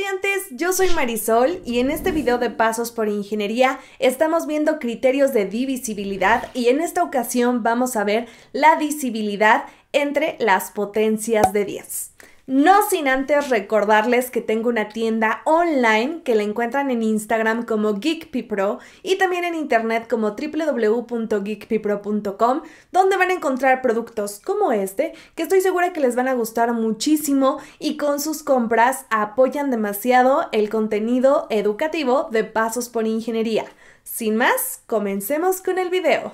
estudiantes, yo soy Marisol y en este video de Pasos por Ingeniería estamos viendo criterios de divisibilidad y en esta ocasión vamos a ver la divisibilidad entre las potencias de 10. No sin antes recordarles que tengo una tienda online que la encuentran en Instagram como GeekPipro y también en internet como www.geekpipro.com, donde van a encontrar productos como este que estoy segura que les van a gustar muchísimo y con sus compras apoyan demasiado el contenido educativo de Pasos por Ingeniería. Sin más, comencemos con el video.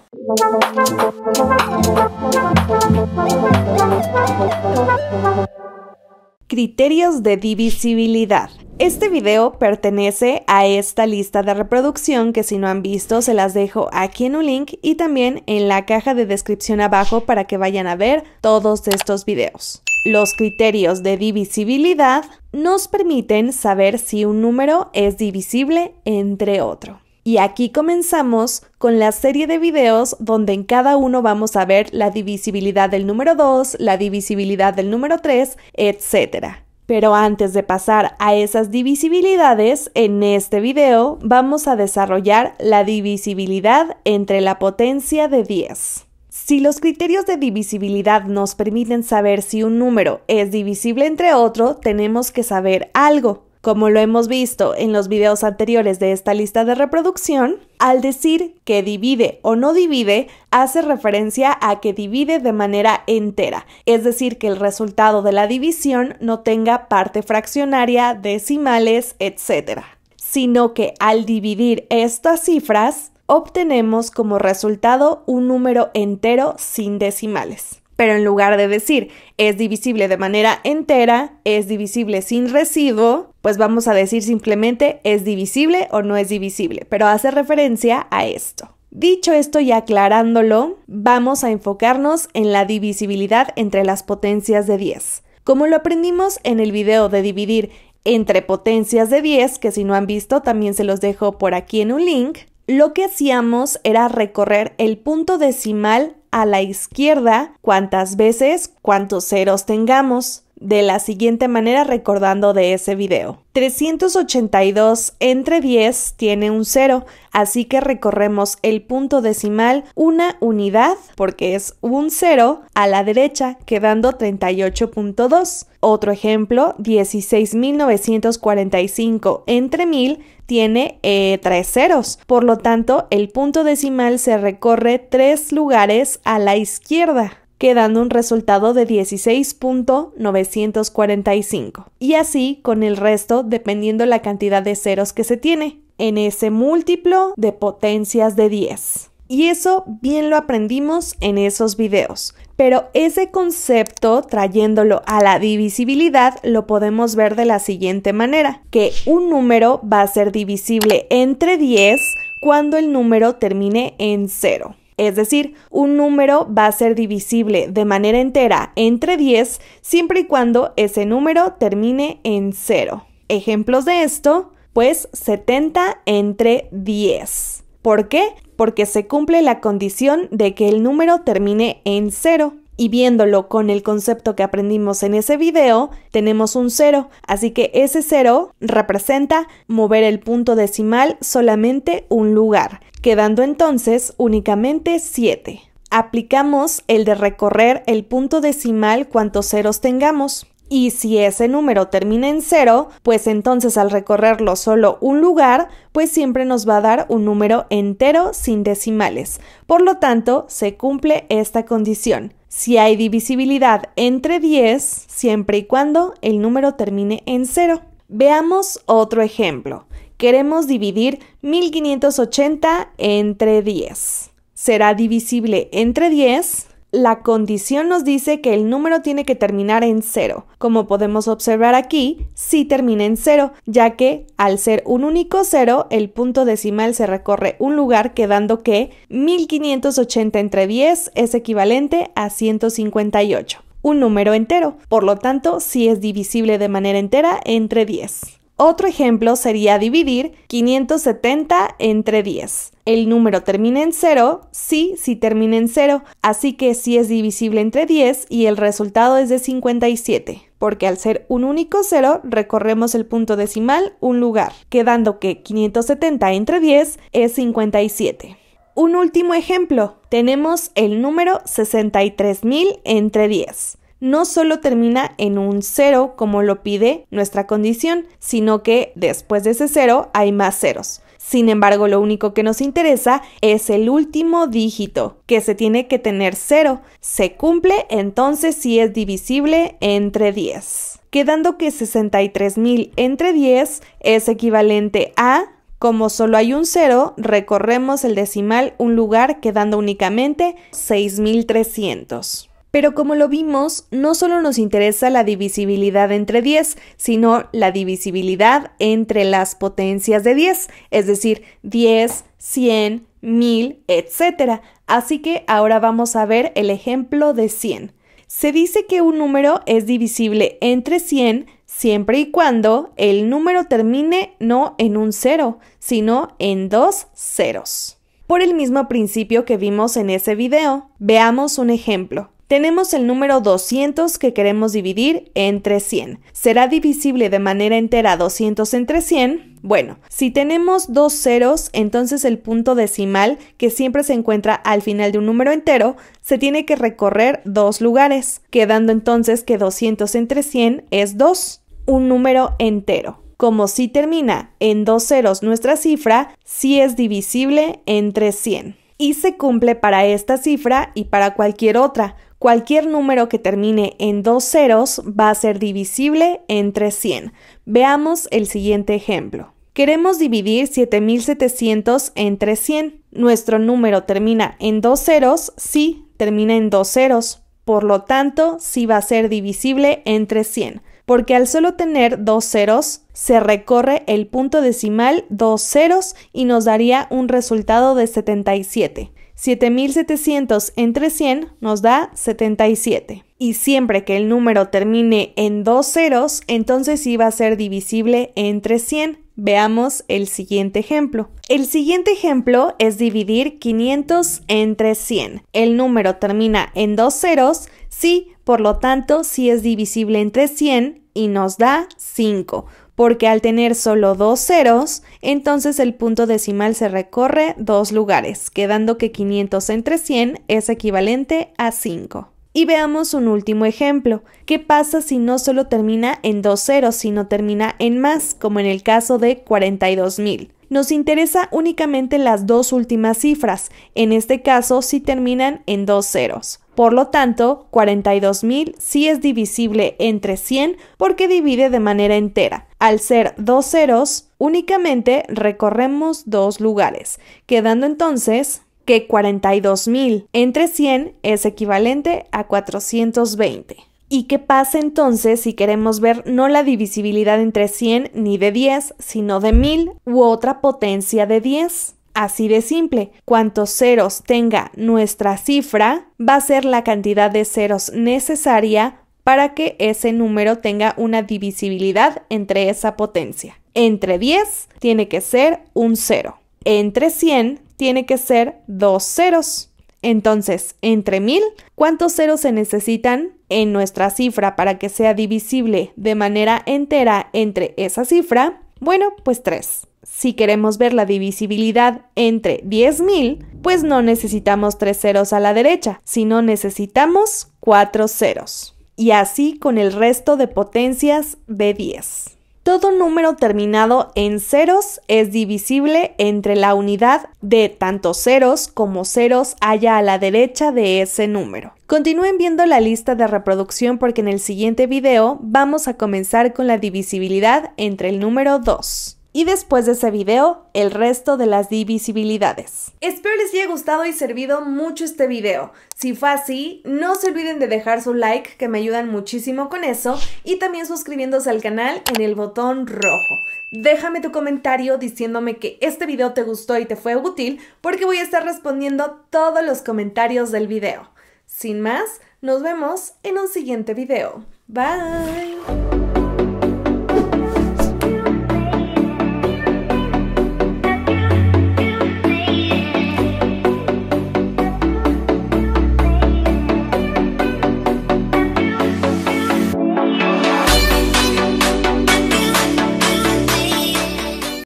Criterios de divisibilidad. Este video pertenece a esta lista de reproducción que si no han visto se las dejo aquí en un link y también en la caja de descripción abajo para que vayan a ver todos estos videos. Los criterios de divisibilidad nos permiten saber si un número es divisible entre otro. Y aquí comenzamos con la serie de videos donde en cada uno vamos a ver la divisibilidad del número 2, la divisibilidad del número 3, etc. Pero antes de pasar a esas divisibilidades, en este video vamos a desarrollar la divisibilidad entre la potencia de 10. Si los criterios de divisibilidad nos permiten saber si un número es divisible entre otro, tenemos que saber algo. Como lo hemos visto en los videos anteriores de esta lista de reproducción, al decir que divide o no divide, hace referencia a que divide de manera entera, es decir, que el resultado de la división no tenga parte fraccionaria, decimales, etc. Sino que al dividir estas cifras, obtenemos como resultado un número entero sin decimales. Pero en lugar de decir es divisible de manera entera, es divisible sin residuo, pues vamos a decir simplemente es divisible o no es divisible, pero hace referencia a esto. Dicho esto y aclarándolo, vamos a enfocarnos en la divisibilidad entre las potencias de 10. Como lo aprendimos en el video de dividir entre potencias de 10, que si no han visto también se los dejo por aquí en un link, lo que hacíamos era recorrer el punto decimal a la izquierda cuantas veces, cuantos ceros tengamos de la siguiente manera recordando de ese video. 382 entre 10 tiene un 0, así que recorremos el punto decimal una unidad, porque es un 0, a la derecha, quedando 38.2. Otro ejemplo, 16.945 entre 1000 tiene eh, tres ceros, por lo tanto el punto decimal se recorre tres lugares a la izquierda quedando un resultado de 16.945. Y así con el resto dependiendo la cantidad de ceros que se tiene en ese múltiplo de potencias de 10. Y eso bien lo aprendimos en esos videos. Pero ese concepto, trayéndolo a la divisibilidad, lo podemos ver de la siguiente manera, que un número va a ser divisible entre 10 cuando el número termine en 0. Es decir, un número va a ser divisible de manera entera entre 10 siempre y cuando ese número termine en 0. Ejemplos de esto, pues 70 entre 10. ¿Por qué? Porque se cumple la condición de que el número termine en 0 y viéndolo con el concepto que aprendimos en ese video, tenemos un 0, así que ese 0 representa mover el punto decimal solamente un lugar, quedando entonces únicamente 7. Aplicamos el de recorrer el punto decimal cuantos ceros tengamos. Y si ese número termina en cero, pues entonces al recorrerlo solo un lugar, pues siempre nos va a dar un número entero sin decimales. Por lo tanto, se cumple esta condición. Si hay divisibilidad entre 10, siempre y cuando el número termine en cero. Veamos otro ejemplo. Queremos dividir 1580 entre 10. Será divisible entre 10 la condición nos dice que el número tiene que terminar en 0, Como podemos observar aquí, sí termina en 0, ya que al ser un único cero, el punto decimal se recorre un lugar quedando que 1580 entre 10 es equivalente a 158, un número entero. Por lo tanto, sí es divisible de manera entera entre 10. Otro ejemplo sería dividir 570 entre 10 el número termina en 0, sí, sí termina en 0, así que sí es divisible entre 10 y el resultado es de 57, porque al ser un único 0 recorremos el punto decimal un lugar, quedando que 570 entre 10 es 57. Un último ejemplo, tenemos el número 63.000 entre 10 no solo termina en un 0 como lo pide nuestra condición, sino que después de ese 0 hay más ceros. Sin embargo, lo único que nos interesa es el último dígito, que se tiene que tener cero. Se cumple, entonces si es divisible entre 10. Quedando que 63.000 entre 10 es equivalente a como solo hay un 0, recorremos el decimal un lugar quedando únicamente 6300. Pero como lo vimos, no solo nos interesa la divisibilidad entre 10, sino la divisibilidad entre las potencias de 10, es decir, 10, 100, 1000, etc. Así que ahora vamos a ver el ejemplo de 100. Se dice que un número es divisible entre 100 siempre y cuando el número termine no en un 0, sino en dos ceros. Por el mismo principio que vimos en ese video, veamos un ejemplo. Tenemos el número 200 que queremos dividir entre 100. ¿Será divisible de manera entera 200 entre 100? Bueno, si tenemos dos ceros, entonces el punto decimal, que siempre se encuentra al final de un número entero, se tiene que recorrer dos lugares, quedando entonces que 200 entre 100 es 2, un número entero. Como si termina en dos ceros nuestra cifra, sí es divisible entre 100 y se cumple para esta cifra y para cualquier otra. Cualquier número que termine en dos ceros va a ser divisible entre 100. Veamos el siguiente ejemplo. Queremos dividir 7700 entre 100. Nuestro número termina en dos ceros, sí, termina en dos ceros. Por lo tanto, sí va a ser divisible entre 100, porque al solo tener dos ceros, se recorre el punto decimal dos ceros y nos daría un resultado de 77. 7700 entre 100 nos da 77. Y siempre que el número termine en dos ceros, entonces sí va a ser divisible entre 100. Veamos el siguiente ejemplo. El siguiente ejemplo es dividir 500 entre 100. El número termina en dos ceros, sí, por lo tanto, sí es divisible entre 100 y nos da 5 porque al tener solo dos ceros, entonces el punto decimal se recorre dos lugares, quedando que 500 entre 100 es equivalente a 5. Y veamos un último ejemplo. ¿Qué pasa si no solo termina en dos ceros, sino termina en más, como en el caso de 42.000? Nos interesa únicamente las dos últimas cifras, en este caso si terminan en dos ceros. Por lo tanto, 42.000 sí es divisible entre 100 porque divide de manera entera. Al ser dos ceros, únicamente recorremos dos lugares, quedando entonces que 42.000 entre 100 es equivalente a 420. ¿Y qué pasa entonces si queremos ver no la divisibilidad entre 100 ni de 10, sino de 1000 u otra potencia de 10? Así de simple, cuantos ceros tenga nuestra cifra va a ser la cantidad de ceros necesaria para que ese número tenga una divisibilidad entre esa potencia. Entre 10 tiene que ser un cero. Entre 100 tiene que ser dos ceros. Entonces, entre 1000, ¿cuántos ceros se necesitan en nuestra cifra para que sea divisible de manera entera entre esa cifra? Bueno, pues 3 si queremos ver la divisibilidad entre 10.000, pues no necesitamos tres ceros a la derecha, sino necesitamos cuatro ceros. Y así con el resto de potencias de 10. Todo número terminado en ceros es divisible entre la unidad de tanto ceros como ceros haya a la derecha de ese número. Continúen viendo la lista de reproducción porque en el siguiente video vamos a comenzar con la divisibilidad entre el número 2 y después de ese video el resto de las divisibilidades. Espero les haya gustado y servido mucho este video. Si fue así, no se olviden de dejar su like que me ayudan muchísimo con eso y también suscribiéndose al canal en el botón rojo. Déjame tu comentario diciéndome que este video te gustó y te fue útil porque voy a estar respondiendo todos los comentarios del video. Sin más, nos vemos en un siguiente video. Bye.